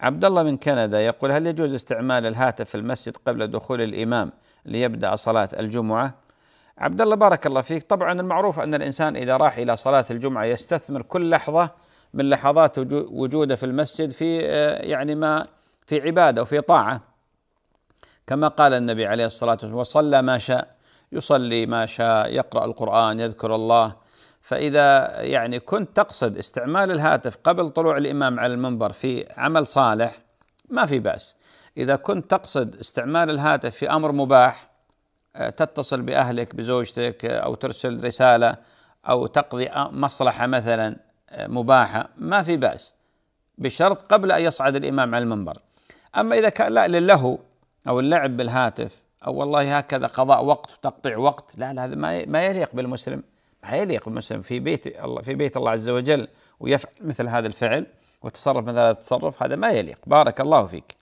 عبد الله من كندا يقول هل يجوز استعمال الهاتف في المسجد قبل دخول الامام ليبدا صلاه الجمعه؟ عبد الله بارك الله فيك، طبعا المعروف ان الانسان اذا راح الى صلاه الجمعه يستثمر كل لحظه من لحظات وجوده في المسجد في آه، يعني ما في عباده وفي طاعه. كما قال النبي عليه الصلاه والسلام وصلى ما شاء يصلي ما شاء يقرا القران يذكر الله فإذا يعني كنت تقصد استعمال الهاتف قبل طلوع الإمام على المنبر في عمل صالح ما في بأس إذا كنت تقصد استعمال الهاتف في أمر مباح آه، تتصل بأهلك بزوجتك آه، أو ترسل رسالة أو تقضي مصلحة مثلا آه، مباحة ما في بأس بشرط قبل أن يصعد الإمام على المنبر أما إذا كان لا للهو أو اللعب بالهاتف أو والله هكذا قضاء وقت وتقطيع وقت لا لا هذا ما يليق بالمسلم هيليق بالمسلم في بيت الله في بيت الله عز وجل ويفعل مثل هذا الفعل وتصرف مثل هذا التصرف هذا ما يليق بارك الله فيك